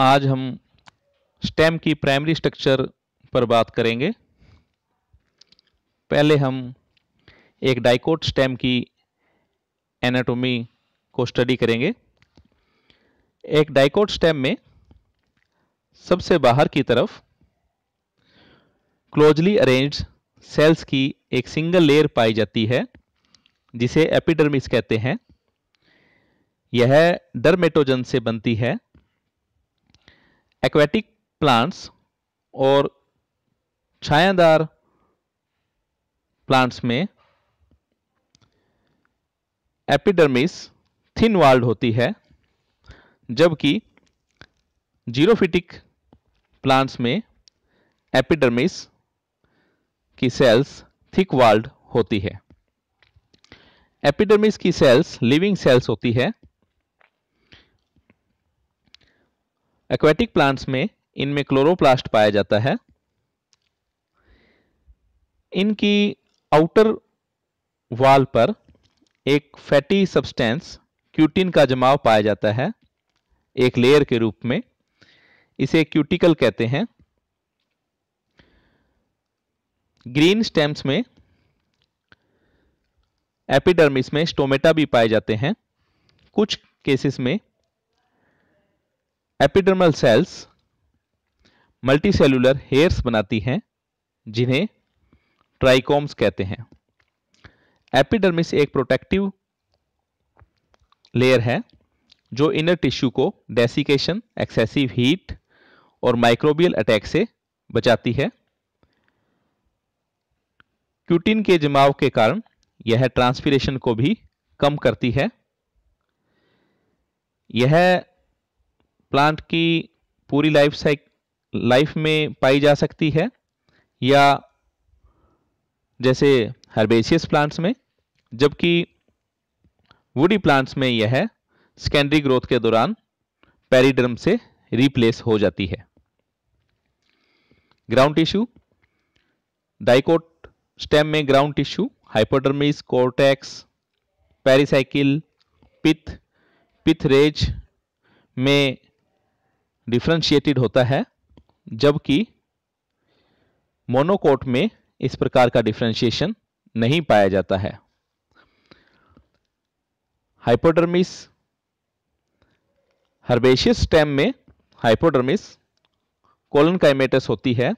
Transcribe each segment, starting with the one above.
आज हम स्टेम की प्राइमरी स्ट्रक्चर पर बात करेंगे पहले हम एक डाइकोट स्टेम की एनाटोमी को स्टडी करेंगे एक डाइकोट स्टेम में सबसे बाहर की तरफ क्लोजली अरेंज्ड सेल्स की एक सिंगल लेयर पाई जाती है जिसे एपिडर्मिस कहते हैं यह डर्मेटोजन से बनती है एक्वेटिक प्लांट्स और छायादार प्लांट्स में एपिडर्मिस थिन वाल्ड होती है जबकि जीरोफिटिक प्लांट्स में एपिडर्मिस की सेल्स थिक वाल्ड होती है एपिडर्मिस की सेल्स लिविंग सेल्स होती है एक्वेटिक प्लांट्स में इनमें क्लोरोप्लास्ट पाया जाता है इनकी आउटर वाल पर एक फैटी सब्सटेंस क्यूटिन का जमाव पाया जाता है एक लेयर के रूप में इसे क्यूटिकल कहते हैं ग्रीन स्टेम्स में एपिडर्मिस में स्टोमेटा भी पाए जाते हैं कुछ केसेस में एपिडर्मल सेल्स मल्टीसेलुलर हेयर्स बनाती हैं जिन्हें ट्राइकोम्स कहते हैं एपिडर्मिस एक प्रोटेक्टिव लेयर है जो इनर टिश्यू को डेसिकेशन एक्सेसिव हीट और माइक्रोबियल अटैक से बचाती है क्यूटिन के जमाव के कारण यह ट्रांसपीरेशन को भी कम करती है यह प्लांट की पूरी लाइफ साइक लाइफ में पाई जा सकती है या जैसे हर्बेशियस प्लांट्स में जबकि वुडी प्लांट्स में यह सेकेंडरी ग्रोथ के दौरान पेरीड्रम से रिप्लेस हो जाती है ग्राउंड टिश्यू डाइकोट स्टेम में ground tissue hypodermis cortex pericycle pith pith rays में डिफ्रेंशिएटेड होता है जबकि मोनोकोट में इस प्रकार का डिफ्रेंशिएशन नहीं पाया जाता है हाइपोडर्मिस हर्बेशियस स्टेम में हाइपोडर्मिस कोलन काइमेटस होती है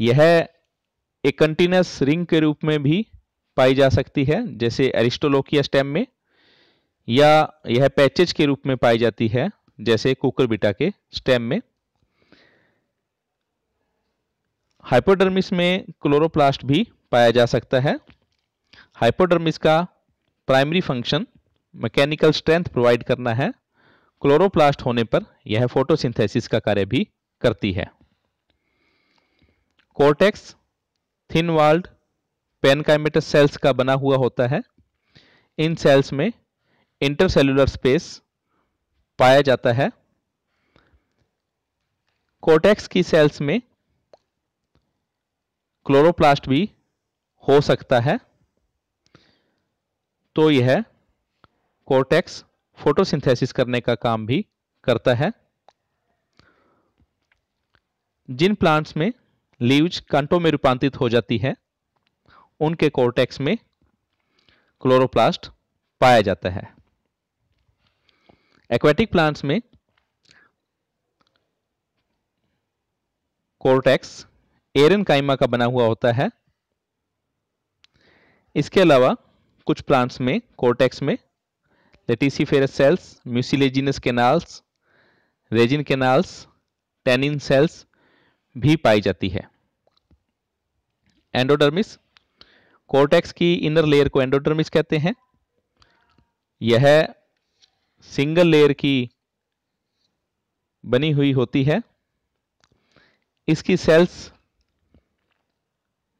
यह एक कंटिन्यूस रिंग के रूप में भी पाई जा सकती है जैसे एरिस्टोलोकिया स्टेम में या यह पैचेज के रूप में पाई जाती है जैसे कुकर बिटा के स्टेम में हाइपोडर्मिस में क्लोरोप्लास्ट भी पाया जा सकता है हाइपोडर्मिस का primary function mechanical strength provide करना है क्लोरोप्लास्ट होने पर यह फोटोसिंथेसिस का कार्य भी करती है cortex thin walled parenchymatous cells का बना हुआ होता है इन सेल्स में इंटरसेलुलर स्पेस पाया जाता है कोटेक्स की सेल्स में क्लोरोप्लास्ट भी हो सकता है तो यह कोटेक्स फोटोसिंथेसिस करने का काम भी करता है जिन प्लांट्स में लीव्स कंटों में रूपांतरित हो जाती है उनके कोटेक्स में क्लोरोप्लास्ट पाया जाता है एक्वेटिक प्लांट्स में कोर्टेक्स एरन काइमा का बना हुआ होता है इसके अलावा कुछ प्लांट्स में कोर्टेक्स में ferrous cells mucilaginous canals resin canals tannin cells भी पाई जाती है एंडोडर्मिस कोर्टेक्स की इनर लेयर को एंडोडर्मिस कहते हैं यह सिंगल लेयर की बनी हुई होती है इसकी सेल्स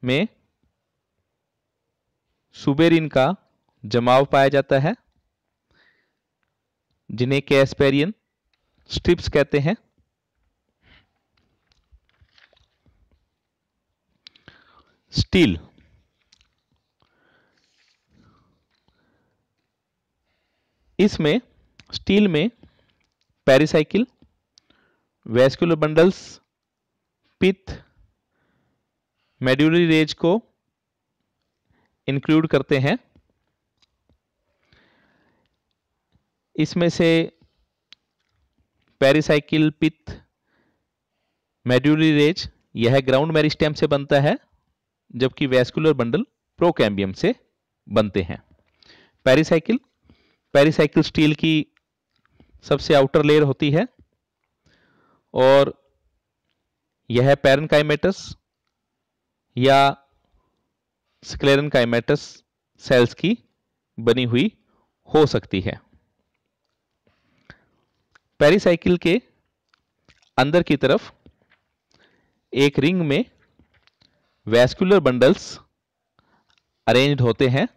में सुबेरिन का जमाव पाया जाता है जिन्हें कैस्पेरियन स्ट्रिप्स कहते हैं स्टील इसमें स्टील में pericycle vascular bundles pith medullary rays को इंक्लूड करते हैं इसमें से पेरिसाइकिल पिथ मेड्यूलरी रेज यह ग्राउंड मेरिस्टेम से बनता है जबकि वेस्कुलर बंडल प्रोकैम्बियम से बनते हैं पेरिसाइकिल पेरिसाइकिल स्टील की सबसे आउटर लेयर होती है और यह है पैरन काइमेटस या स्क्लेरन काइमेटस सेल्स की बनी हुई हो सकती है पेरिसाइकिल के अंदर की तरफ एक रिंग में वैस्कुलर बंडल्स अरेंज्ड होते हैं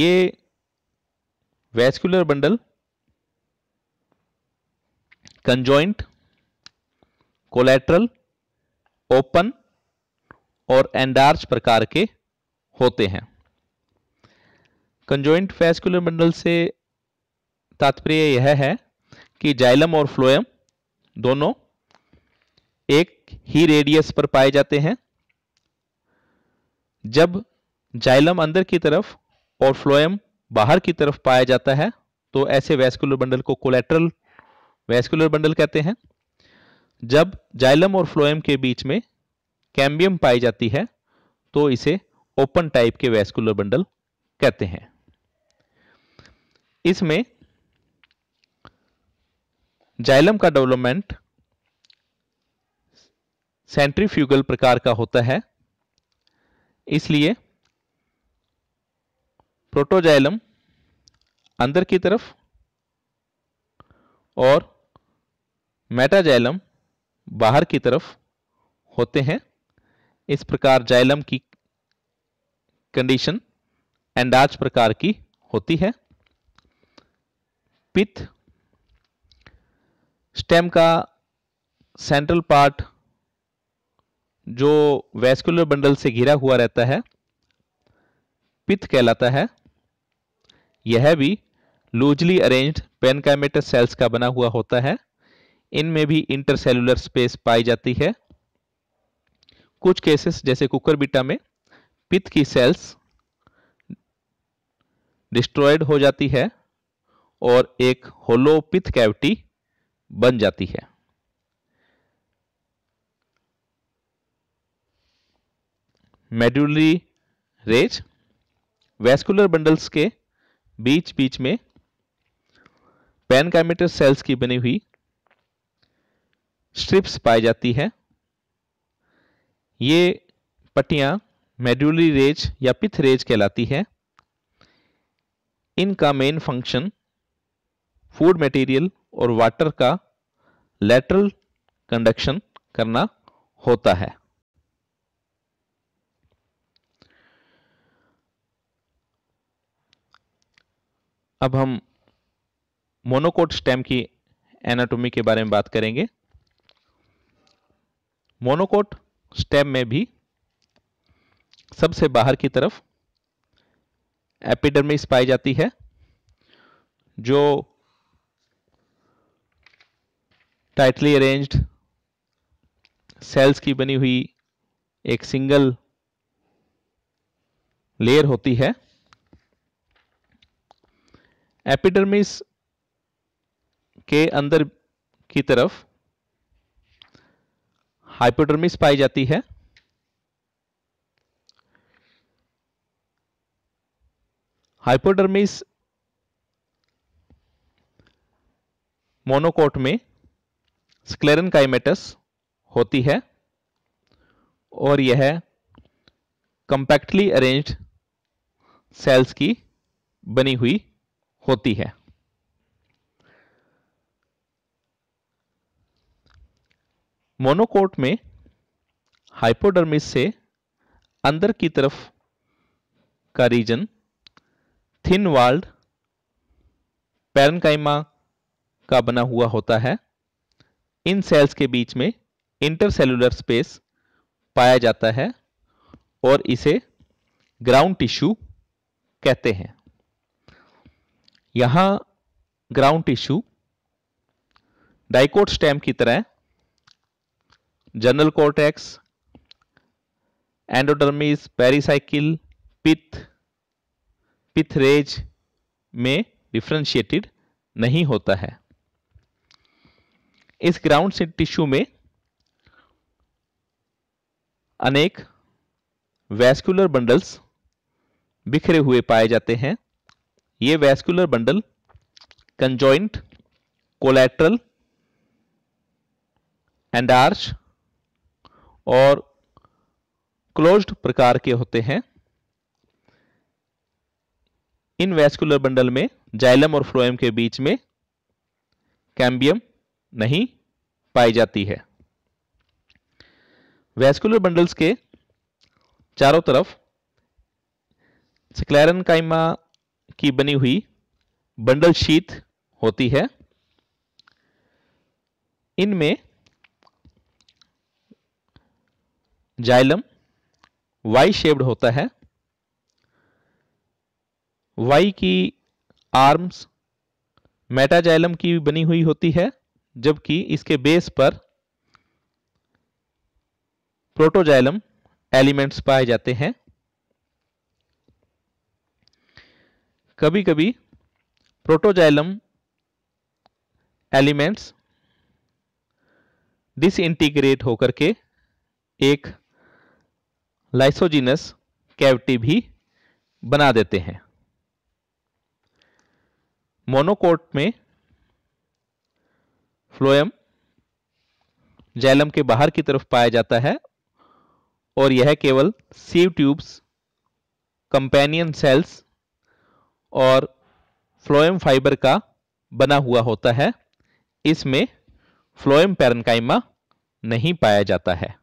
ये vascular bundle conjoint collateral open और एंडार्च प्रकार के होते हैं कंजॉइंट फैस्कुलर बंडल से तात्पर्य यह है कि जाइलम और फ्लोएम दोनों एक ही रेडियस पर पाए जाते हैं जब जाइलम अंदर की तरफ और फ्लोएम बाहर की तरफ पाया जाता है तो ऐसे वैस्कुलर बंडल को कोलेट्रल वेस्कुलर बंडल कहते हैं जब जाइलम और फ्लोएम के बीच में कैम्बियम पाई जाती है तो इसे ओपन टाइप के वेस्कुलर बंडल कहते हैं इसमें जाइलम का डेवलपमेंट सेंट्रीफ्यूगल प्रकार का होता है इसलिए प्रोटोजाइलम अंदर की तरफ और मेटाजाइलम बाहर की तरफ होते हैं इस प्रकार जाइलम की कंडीशन एंडाज प्रकार की होती है पिथ स्टेम का सेंट्रल पार्ट जो वैस्कुलर बंडल से घिरा हुआ रहता है पिथ कहलाता है यह भी लूजली अरेंज्ड पेनकाइमेटस सेल्स का बना हुआ होता है इनमें भी इंटरसेलुलर स्पेस पाई जाती है कुछ केसेस जैसे कुकर बीटा में पित्त की सेल्स डिस्ट्रॉयड हो जाती है और एक होलो पित्त कैविटी बन जाती है मेडुलरी रेज वैस्कुलर बंडल्स के बीच बीच में पैनकाइमेटर सेल्स की बनी हुई स्ट्रिप्स पाई जाती है ये पट्टियां मेड्यूलरी रेज या पिथ रेज कहलाती है इनका मेन फंक्शन फूड मटेरियल और वाटर का लेटरल कंडक्शन करना होता है अब हम मोनोकोट स्टेम की एनाटॉमी के बारे में बात करेंगे मोनोकोट स्टेम में भी सबसे बाहर की तरफ एपिडर्मिस पाई जाती है जो टाइटली अरेंज्ड सेल्स की बनी हुई एक सिंगल लेयर होती है एपिडर्मिस के अंदर की तरफ हाइपोडर्मिस पाई जाती है हाइपोडर्मिस मोनोकोट में स्क्लेरन काइमेटस होती है और यह कंपैक्टली अरेंज्ड सेल्स की बनी हुई होती है मोनोकोट में हाइपोडर्मिस से अंदर की तरफ का रीजन थिन वाल्ड पैरनकाइमा का बना हुआ होता है इन सेल्स के बीच में इंटरसेलुलर स्पेस पाया जाता है और इसे ग्राउंड टिश्यू कहते हैं यहां ग्राउंड टिश्यू डाइकोट स्टैम की तरह general cortex endodermis pericycle pith pith rays में डिफ्रेंशिएटेड नहीं होता है इस ग्राउंड से टिश्यू में अनेक वैस्कुलर बंडल्स बिखरे हुए पाए जाते हैं ये vascular bundle conjoint collateral endarch और क्लोज्ड प्रकार के होते हैं इन वैस्कुलर बंडल में जाइलम और फ्लोएम के बीच में कैम्बियम नहीं पाई जाती है वैस्कुलर बंडल्स के चारों तरफ स्क्लैरन काइमा की बनी हुई बंडल शीत होती है इनमें जाइलम वाई शेप्ड होता है वाई की आर्म्स मेटाजाइलम की बनी हुई होती है जबकि इसके बेस पर प्रोटोजाइलम एलिमेंट्स पाए जाते हैं कभी कभी प्रोटोजाइलम एलिमेंट्स डिसइंटीग्रेट होकर के एक लाइसोजीनस कैविटी भी बना देते हैं मोनोकोट में फ्लोएम जैलम के बाहर की तरफ पाया जाता है और यह केवल सीव ट्यूब्स कंपेनियन सेल्स और फ्लोएम फाइबर का बना हुआ होता है इसमें फ्लोएम पेरनकाइमा नहीं पाया जाता है